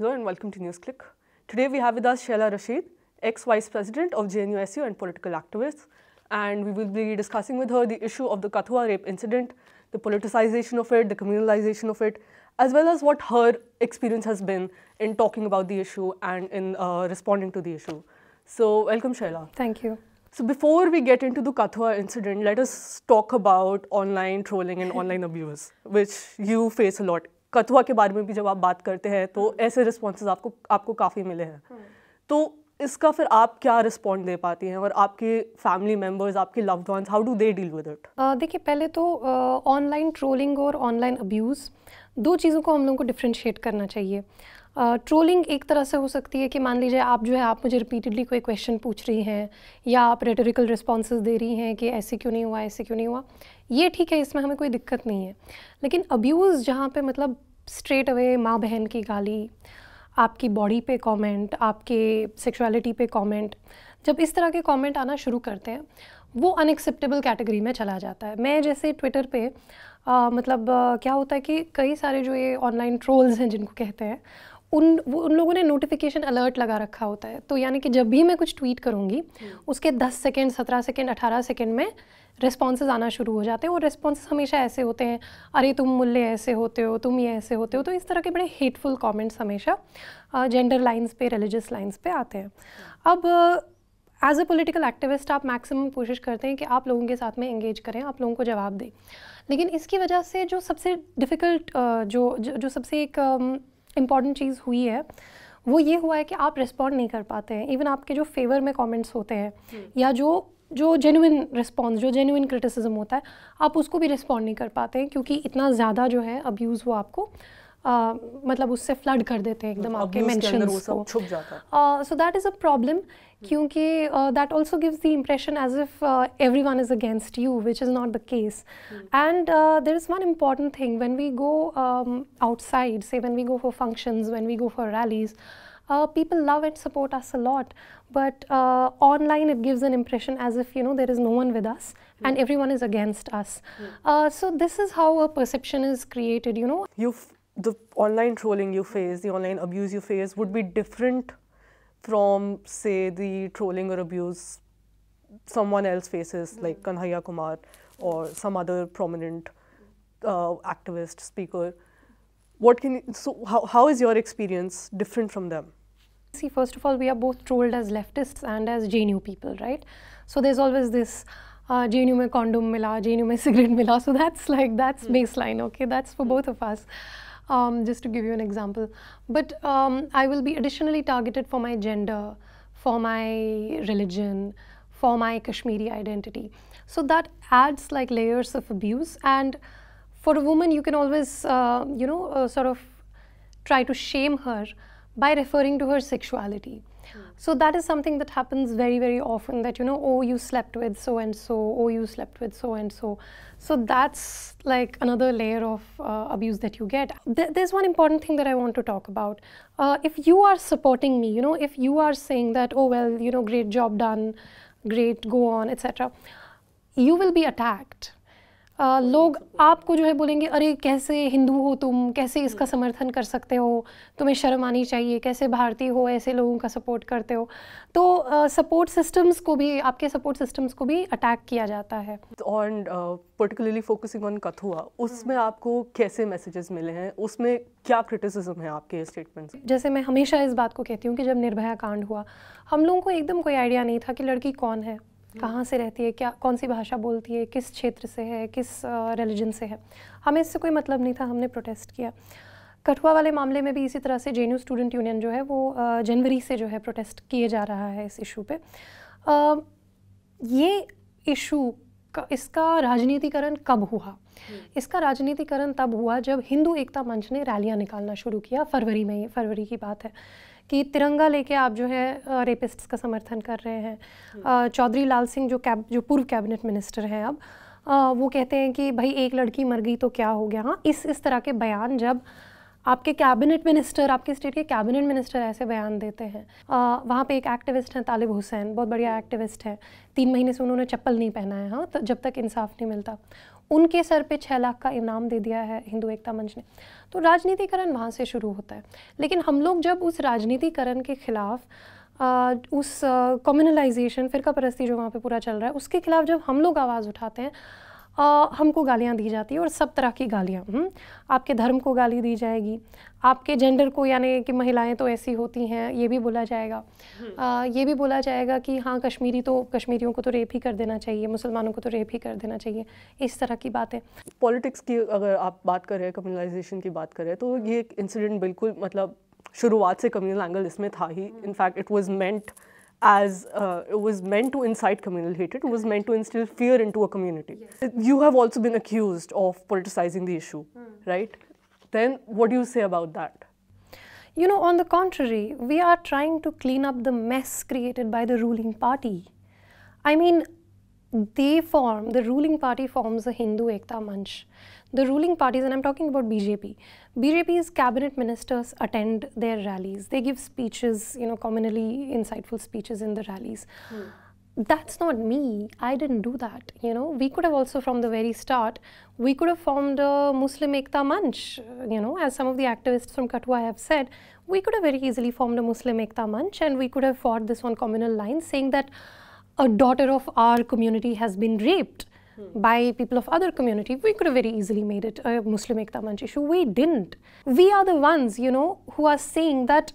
Hello and welcome to NewsClick. Today we have with us Shaila Rashid, ex-vice president of JNUSU and political activist. And we will be discussing with her the issue of the Kathua rape incident, the politicization of it, the communalization of it, as well as what her experience has been in talking about the issue and in uh, responding to the issue. So welcome Shaila. Thank you. So before we get into the Kathua incident, let us talk about online trolling and online abuse, which you face a lot कथुआ के बारे में भी जब आप बात करते हैं तो हम्म। ऐसे रिस्पॉन्सेज आपको आपको काफ़ी मिले हैं हम्म। तो इसका फिर आप क्या रिस्पॉन्ड दे पाती हैं और आपके फैमिली मेम्बर्स आपके loved ones how do they deal with it देखिए पहले तो ऑनलाइन ट्रोलिंग और ऑनलाइन अब्यूज़ दो चीज़ों को हम लोगों को डिफ्रेंशिएट करना चाहिए ट्रोलिंग uh, एक तरह से हो सकती है कि मान लीजिए आप जो है आप मुझे रिपीटेडली कोई क्वेश्चन पूछ रही हैं या आप रेटोरिकल रिस्पॉन्सेज दे रही हैं कि ऐसे क्यों नहीं हुआ ऐसे क्यों नहीं हुआ ये ठीक है इसमें हमें कोई दिक्कत नहीं है लेकिन अब्यूज़ जहाँ पे मतलब स्ट्रेट अवे माँ बहन की गाली आपकी बॉडी पे कमेंट आपके सेक्सुअलिटी पे कमेंट जब इस तरह के कमेंट आना शुरू करते हैं वो अनएक्सेप्टेबल कैटेगरी में चला जाता है मैं जैसे ट्विटर पे आ, मतलब आ, क्या होता है कि कई सारे जो ये ऑनलाइन ट्रोल्स हैं जिनको कहते हैं उन वो उन लोगों ने नोटिफिकेशन अलर्ट लगा रखा होता है तो यानी कि जब भी मैं कुछ ट्वीट करूँगी हम्म। उसके 10 सेकेंड 17 सेकेंड 18 सेकेंड में रिस्पॉन्सेज आना शुरू हो जाते हैं और रिस्पॉन्स हमेशा ऐसे होते हैं अरे तुम मुल्ले ऐसे होते हो तुम ये ऐसे होते हो तो इस तरह के बड़े हेटफुल कॉमेंट्स हमेशा जेंडर लाइन्स पे रिलीजियस लाइन्स पे आते हैं अब एज अ पोलिटिकल एक्टिविस्ट आप मैक्सिमम कोशिश करते हैं कि आप लोगों के साथ में इंगेज करें आप लोगों को जवाब दें लेकिन इसकी वजह से जो सबसे डिफ़िकल्ट जो, जो जो सबसे एक इम्पॉर्टेंट चीज़ हुई है वो ये हुआ है कि आप रिस्पॉन्ड नहीं कर पाते हैं इवन आपके जो फेवर में कॉमेंट्स होते हैं hmm. या जो जो जेनुइन रिस्पॉन्स जो जेनुइन क्रिटिसिज्म होता है आप उसको भी रिस्पॉन्ड नहीं कर पाते हैं क्योंकि इतना ज़्यादा जो है अब्यूज़ वो आपको आ, मतलब उससे फ्लड कर देते हैं एकदम आपके मेंशंस को छुप जाता है so that is a problem क्योंकि that also gives the impression as if everyone is against you which is not the case and there is one important thing when we go outside say when we go for functions when we go for rallies people love and support us a lot but uh, online it gives an impression as if you know there is no one with us hmm. and everyone is against us hmm. uh, so this is how a perception is created you know the online trolling you face, the online abuse you face would be different from, say, the trolling or abuse someone else faces, mm. like Kanhaiya Kumar or some other prominent uh, activist, speaker. What can you, so how, how is your experience different from them? See, first of all, we are both trolled as leftists and as JNU people, right? So there's always this uh, JNU mein condom mila, JNU mein cigarette mila. So that's like, that's hmm. baseline, okay? That's for hmm. both of us um, just to give you an example. But um, I will be additionally targeted for my gender, for my religion, for my Kashmiri identity. So that adds like layers of abuse. And for a woman, you can always, uh, you know, uh, sort of try to shame her by referring to her sexuality. Hmm. So that is something that happens very, very often that, you know, oh, you slept with so and so, oh, you slept with so and so. So that's like another layer of uh, abuse that you get. Th there's one important thing that I want to talk about. Uh, if you are supporting me, you know, if you are saying that, oh, well, you know, great job done, great, go on, etc., you will be attacked uh, लोग आपको जो है बोलेंगे अरे कैसे हिंदू हो तुम कैसे इसका हम्म। समर्थन कर सकते हो तुम्हें शर्म आनी चाहिए कैसे भारतीय हो ऐसे लोगों का सपोर्ट करते हो तो आ, सपोर्ट सिस्टम्स को भी आपके सपोर्ट सिस्टम्स को भी अटैक किया जाता है on particularly focusing on Kathua उसमें हम्म। आपको कैसे मैसेजेस मिले हैं उसमें क्या क्रिटिसिज्म है आपके स्टेटमेंट्स जैसे मैं हमेशा इस बात को कहती हूँ कि जब निर्भया कांड हुआ हम लोगों को एकदम कोई आइडिया नहीं था कि लड़की कौन है हम्म। कहाँ से रहती है क्या कौन सी भाषा बोलती है किस क्षेत्र से है किस रिलीजन से है हमें इससे कोई मतलब नहीं था हमने प्रोटेस्ट किया कठुआ वाले मामले में भी इसी तरह से जे स्टूडेंट यूनियन जो है वो जनवरी से जो है प्रोटेस्ट किए जा रहा है इस इशू पे ये इशू इसका राजनीतिकरण कब हुआ हम्म। इसका राजनीतिकरण तब हुआ जब हिंदू एकता मंच ने रैलियां निकालना शुरू किया फरवरी में फरवरी की बात है कि तिरंगा लेके आप जो है रेपिस्ट्स का समर्थन कर रहे हैं चौधरी लाल सिंह जो कैब जो पूर्व कैबिनेट मिनिस्टर हैं अब वो कहते हैं कि भाई एक लड़की मर गई तो क्या हो गया हाँ इस इस तरह के बयान जब आपके कैबिनेट मिनिस्टर आपके स्टेट के कैबिनेट मिनिस्टर ऐसे बयान देते हैं वहाँ पे एक एक्टिविस्ट हैं तालिब हुसैन बहुत बढ़िया एक्टिविस्ट है तीन महीने से उन्होंने चप्पल नहीं पहना है हाँ तो जब तक इंसाफ नहीं मिलता उनके सर पे छः लाख का इनाम दे दिया है हिंदू एकता मंच ने तो राजनीतिकरण वहाँ से शुरू होता है लेकिन हम लोग जब उस राजनीतिकरण के खिलाफ आ, उस कम्युनलाइजेशन फिरका परस्ती जो वहाँ पे पूरा चल रहा है उसके खिलाफ जब हम लोग आवाज़ उठाते हैं हमको गालियाँ दी जाती है और सब तरह की गालियाँ हम्म, आपके धर्म को गाली दी जाएगी आपके जेंडर को यानी कि महिलाएं तो ऐसी होती हैं ये भी बोला जाएगा आ, हम्म। ये भी बोला जाएगा कि हाँ कश्मीरी तो कश्मीरियों को तो रेप ही कर देना चाहिए मुसलमानों को तो रेप ही कर देना चाहिए इस तरह की बातें पॉलिटिक्स की अगर आप बात करें कम्युनलाइजेशन की बात करें तो ये एक इंसिडेंट बिल्कुल मतलब शुरुआत से कम्युनल एंगल इसमें था ही in fact it was meant as uh, it was meant to incite communal hatred, it was meant to instill fear into a community. Yes. You have also been accused of politicizing the issue, mm. right? Then what do you say about that? You know, on the contrary, we are trying to clean up the mess created by the ruling party. I mean, they form, the ruling party forms a Hindu Ekta Manch the ruling parties, and I'm talking about BJP, BJP's cabinet ministers attend their rallies. They give speeches, you know, commonly insightful speeches in the rallies. Hmm. that's not me. I didn't do that. You know, we could have also from the very start, we could have formed a Muslim Ekta Manch. You know, as some of the activists from Katwa have said, we could have very easily formed a Muslim Ekta Manch and we could have fought this on communal lines saying that a daughter of our community has been raped hmm. by people of other community. We could have very easily made it a Muslim Ekta issue. We didn't. We are the ones, you know, who are saying that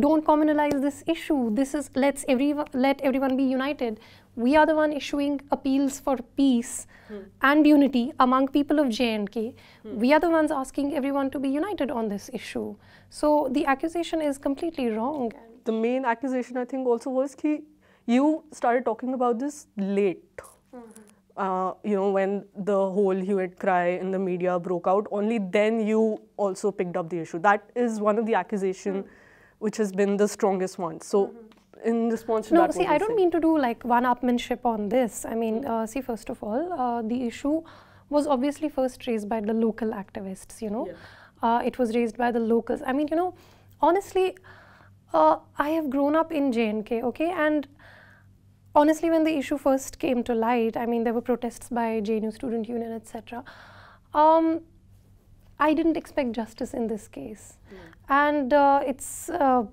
don't communalize this issue. This is let's every let everyone be united. We are the one issuing appeals for peace hmm. and unity among people of JNK. Hmm. We are the ones asking everyone to be united on this issue. So the accusation is completely wrong. The main accusation I think also was that you started talking about this late. Mm -hmm uh, you know, when the whole Hewitt cry in the media broke out, only then you also picked up the issue. That is one of the accusation mm -hmm. which has been the strongest one. So mm -hmm. in response to no, that, see, I don't say? mean to do like one-upmanship on this. I mean, hmm. uh, see, first of all, uh, the issue was obviously first raised by the local activists, you know. Yeah. Uh, it was raised by the locals. I mean, you know, honestly, uh, I have grown up in JNK, okay, and honestly, when the issue first came to light, I mean, there were protests by JNU Student Union, etc. Um, I didn't expect justice in this case. Hmm. And uh, it's uh,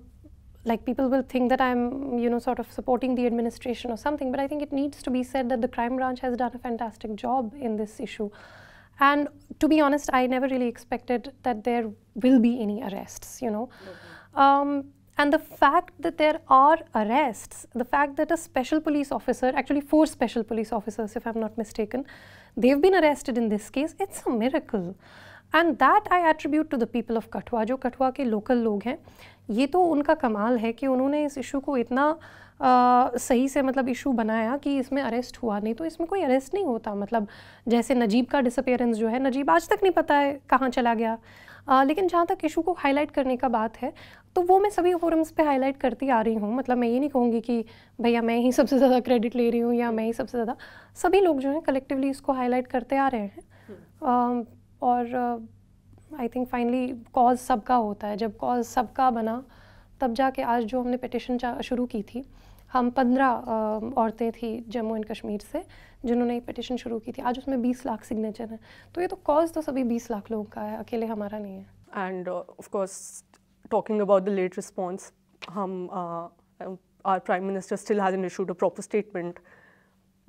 like people will think that I'm, you know, sort of supporting the administration or something, but I think it needs to be said that the crime branch has done a fantastic job in this issue. And to be honest, I never really expected that there will be any arrests, you know. Mm -hmm. um, and the fact that there are arrests, the fact that a special police officer, actually four special police officers if I'm not mistaken, they've been arrested in this case, it's a miracle. And that I attribute to the people of Kathua जो Kathua local local लोग हैं ये तो उनका कमाल है कि उन्होंने इस इशू को इतना आ, सही से मतलब इशू बनाया कि इसमें अरेस्ट हुआ नहीं तो इसमें कोई अरेस्ट नहीं होता मतलब जैसे नजीब का डिसअपेयरेंस जो है नजीब आज तक नहीं पता है कहाँ चला गया आ, लेकिन जहाँ तक इशू को हाईलाइट करने का बात है तो वो मैं सभी फोरम्स पे हाईलाइट करती आ रही हूँ मतलब मैं ये नहीं कहूँगी कि भैया मैं ही सबसे ज़्यादा क्रेडिट ले रही हूँ या मैं ही सबसे ज़्यादा सभी लोग जो हैं कलेक्टिवली इसको हाईलाइट करते आ रहे हैं और आई थिंक फाइनली कॉज सबका होता है जब कॉज सबका बना तब जाके आज जो हमने पटिशन शुरू की थी हम पंद्रह औरतें थी जम्मू एंड कश्मीर से जिन्होंने एक पटिशन शुरू की थी आज उसमें बीस लाख सिग्नेचर हैं तो ये तो कॉज तो सभी बीस लाख लोगों का है अकेले हमारा नहीं है and of course talking about the late response um our prime minister still has issued proper statement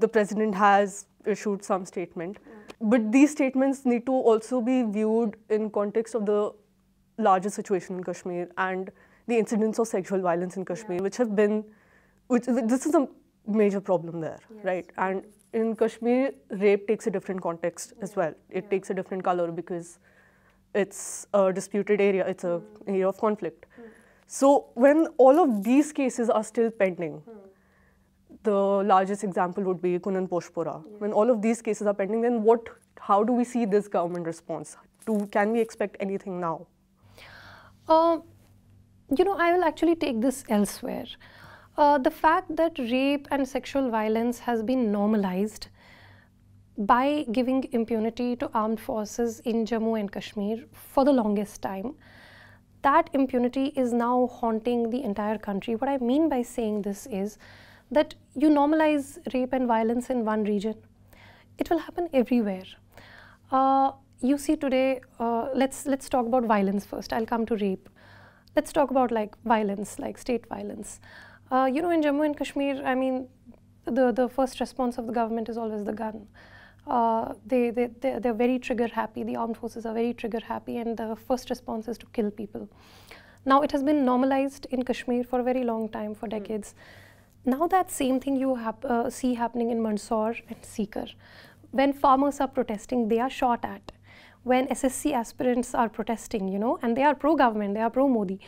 the president has issued some statement but these statements need to also be viewed in context of the largest situation in Kashmir and the incidents of sexual violence in Kashmir which have been which this is a major problem there, yes. right? And in Kashmir, rape takes a different context yeah. as well. It yeah. takes a different color because it's a disputed area. It's a mm. area of conflict. Mm. So when all of these cases are still pending, mm. the largest example would be Kunan Poshpura. Yeah. When all of these cases are pending, then what? How do we see this government response? can we expect anything now? Uh, you know, I will actually take this elsewhere uh, the fact that rape and sexual violence has been normalized by giving impunity to armed forces in Jammu and Kashmir for the longest time. That impunity is now haunting the entire country. What I mean by saying this is that you normalize rape and violence in one region, it will happen everywhere. Uh, you see today, uh, let's, let's talk about violence first. I'll come to rape. Let's talk about like violence, like state violence. Uh, you know, in Jammu and Kashmir, I mean, the, the first response of the government is always the gun. Uh, they, they, they, they're very trigger happy, the armed forces are very trigger happy, and the first response is to kill people. Now, it has been normalized in Kashmir for a very long time, for hmm. decades. Mm. Now, that same thing you hap uh, see happening in Mansoor and Seeker. When farmers are protesting, they are shot at. When SSC aspirants are protesting, you know, and they are pro government, they are pro Modi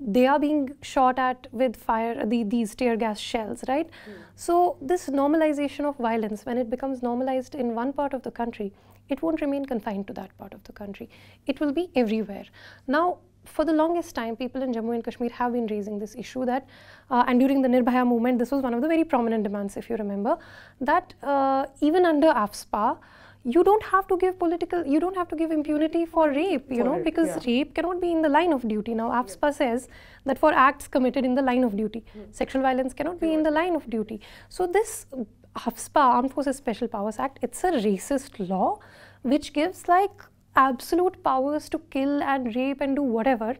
they are being shot at with fire, uh, the, these tear gas shells, right? Mm. So this normalization of violence, when it becomes normalized in one part of the country, it won't remain confined to that part of the country. It will be everywhere. Now, for the longest time, people in Jammu and Kashmir have been raising this issue that, uh, and during the Nirbhaya movement, this was one of the very prominent demands, if you remember, that uh, even under AFSPA, you don't have to give political, you don't have to give impunity for rape, you for know, it, because yeah. rape cannot be in the line of duty. Now, AFSPA yeah. says that for acts committed in the line of duty, mm. sexual violence cannot be in the line of duty. So, this AFSPA, Armed Forces Special Powers Act, it's a racist law which gives like absolute powers to kill and rape and do whatever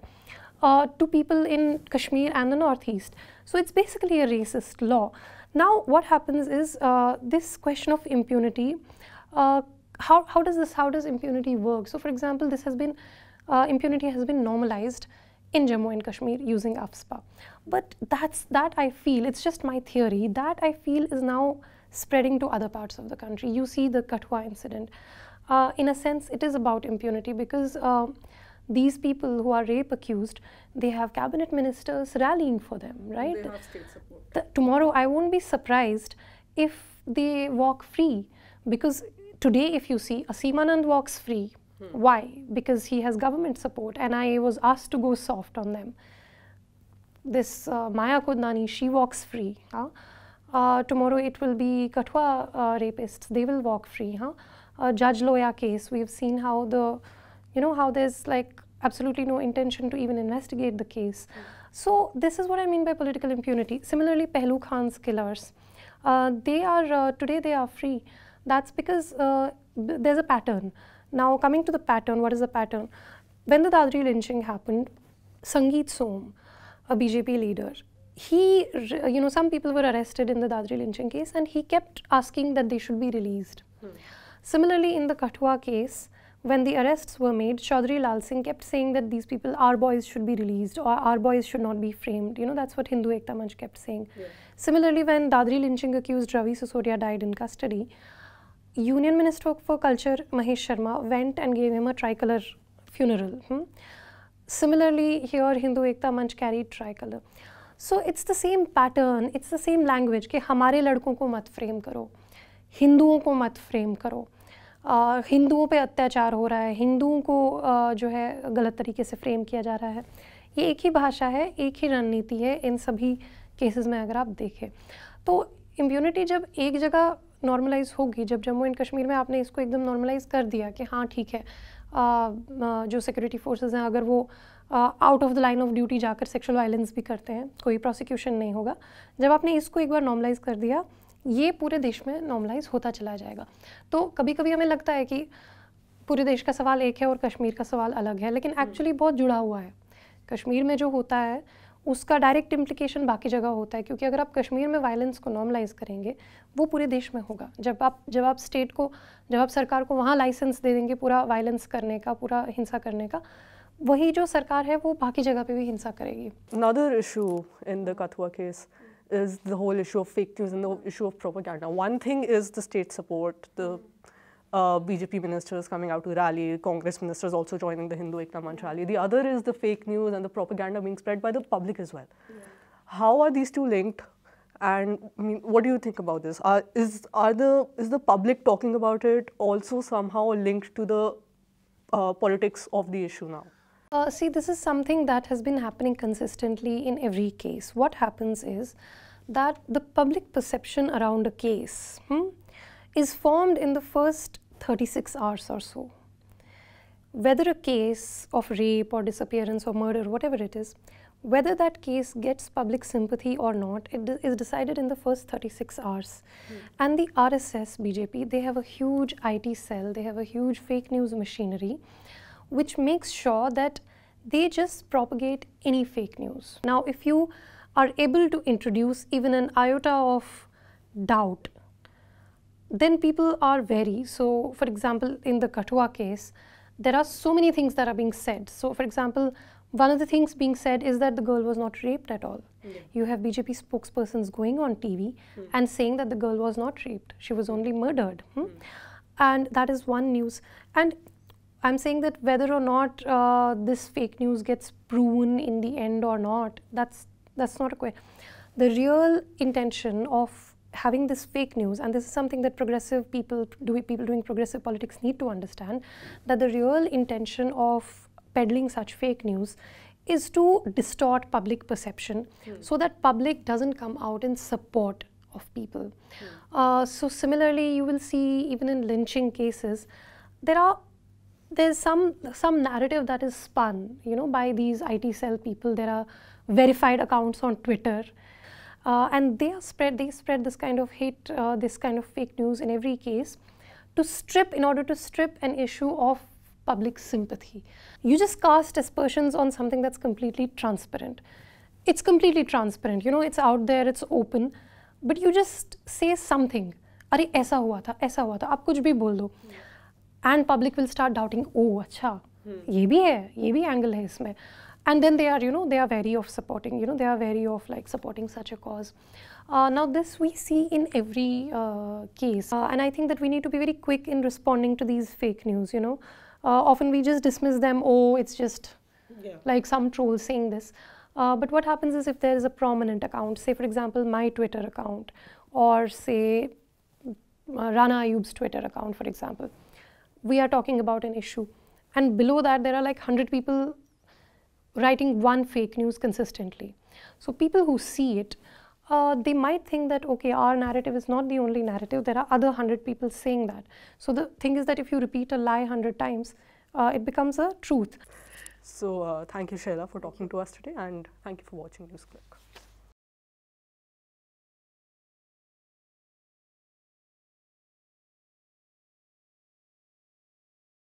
uh, to people in Kashmir and the Northeast. So it's basically a racist law. Now, what happens is uh, this question of impunity uh, how, how does this, how does impunity work? So for example, this has been, uh, impunity has been normalized in Jammu and Kashmir using AFSPA. But that's, that I feel, it's just my theory, that I feel is now spreading to other parts of the country. You see the Katwa incident. Uh, in a sense, it is about impunity because uh, these people who are rape accused, they have cabinet ministers rallying for them, right? They have state support. The, tomorrow, I won't be surprised if they walk free because today, if you see, Asimanand walks free. Hmm. Why? Because he has government support, and I was asked to go soft on them. This uh, Maya Kudnani, she walks free. Huh? Uh, tomorrow it will be Katwa uh, rapists, they will walk free. Huh? Uh, Judge Loya case, we've seen how the, you know, how there's like absolutely no intention to even investigate the case. Hmm. So this is what I mean by political impunity. Similarly, Pehlu Khan's killers, uh, they are, uh, today they are free. That's because uh, there's a pattern. Now, coming to the pattern, what is the pattern? When the Dadri lynching happened, Sangeet Som, a BJP leader, he, you know, some people were arrested in the Dadri lynching case and he kept asking that they should be released. Hmm. Similarly, in the Kathua case, when the arrests were made, Chaudhary Lal Singh kept saying that these people, our boys should be released or our boys should not be framed. You know, that's what Hindu Ekta Manch kept saying. Yeah. Similarly, when Dadri lynching accused Ravi Susodia died in custody, minister Minister for culture Mahesh Sharma went and gave him tricolour funeral similarly here Hindu Ekta Manch carry tricolour so it's the same pattern it's the same language कि हमारे लड़कों को मत frame करो हिंदुओं को मत frame करो uh, हिंदुओं पे अत्याचार हो रहा है हिंदुओं को uh, जो है गलत तरीके से फ्रेम किया जा रहा है ये एक ही भाषा है एक ही रणनीति है इन सभी केसेस में अगर आप देखें तो इम्यूनिटी जब एक जगह नॉर्मलाइज होगी जब जम्मू एंड कश्मीर में आपने इसको एकदम नॉर्मलाइज कर दिया कि हाँ ठीक है आ, जो सिक्योरिटी फोर्सेज हैं अगर वो out of the line of duty जाकर सेक्शुअल वायलेंस भी करते हैं कोई प्रोसिक्यूशन नहीं होगा जब आपने इसको एक बार नॉर्मलाइज कर दिया ये पूरे देश में नॉर्मलाइज होता चला जाएगा तो कभी कभी हमें लगता है कि पूरे देश का सवाल एक है और कश्मीर का सवाल अलग है लेकिन एक्चुअली हम्म। बहुत जुड़ा हुआ है कश्मीर में जो होता है उसका डायरेक्ट इम्प्लीकेशन बाकी जगह होता है क्योंकि अगर आप कश्मीर में वायलेंस को नॉर्मलाइज करेंगे वो पूरे देश में होगा जब आप जब आप स्टेट को जब आप सरकार को वहाँ लाइसेंस दे देंगे पूरा वायलेंस करने का पूरा हिंसा करने का वही जो सरकार है वो बाकी जगह पे भी हिंसा करेगी another issue in the Kathua case is the whole issue of fake news and the issue of propaganda. One thing is the state support the uh, BJP ministers coming out to rally, Congress ministers also joining the Hindu Ekta Manch rally. The other is the fake news and the propaganda being spread by the public as well. Yeah. How are these two linked? And I mean, what do you think about this? Are, is are the is the public talking about it also somehow linked to the uh, politics of the issue now? Uh, see, this is something that has been happening consistently in every case. What happens is that the public perception around a case hmm, is formed in the first 36 hours or so. Whether a case of rape or disappearance or murder, whatever it is, whether that case gets public sympathy or not, it is decided in the first 36 hours. Mm. And the RSS, BJP, they have a huge IT cell, they have a huge fake news machinery, which makes sure that they just propagate any fake news. Now, if you are able to introduce even an iota of doubt then people are wary. So, for example, in the Katua case, there are so many things that are being said. So, for example, one of the things being said is that the girl was not raped at all. Yeah. You have BJP spokespersons going on TV mm. and saying that the girl was not raped, she was only murdered. Hmm? Mm. And that is one news. And I'm saying that whether or not uh, this fake news gets proven in the end or not, that's that's not a question. The real intention of having this fake news, and this is something that progressive people, do, people doing progressive politics need to understand, that the real intention of peddling such fake news is to distort public perception mm. so that public doesn't come out in support of people. Mm. Uh, so similarly, you will see even in lynching cases, there are there's some some narrative that is spun, you know, by these IT cell people. There are verified accounts on Twitter uh, and they are spread, they spread this kind of hate, uh, this kind of fake news in every case to strip, in order to strip an issue of public sympathy. You just cast aspersions on something that's completely transparent. It's completely transparent, you know, it's out there, it's open, but you just say something. अरे ऐसा हुआ था ऐसा हुआ था आप कुछ भी बोल दो and public will start doubting oh अच्छा ये भी है ये भी angle है इसमें and then they are you know they are wary of supporting you know they are wary of like supporting such a cause uh, now this we see in every uh, case uh, and i think that we need to be very quick in responding to these fake news you know uh, often we just dismiss them oh it's just yeah. like some troll saying this uh, but what happens is if there is a prominent account say for example my twitter account or say uh, rana ayub's twitter account for example we are talking about an issue and below that there are like 100 people writing one fake news consistently. So people who see it, uh, they might think that, okay, our narrative is not the only narrative, there are other 100 people saying that. So the thing is that if you repeat a lie 100 times, uh, it becomes a truth. So uh, thank you, Sheila, for talking to us today and thank you for watching NewsClick.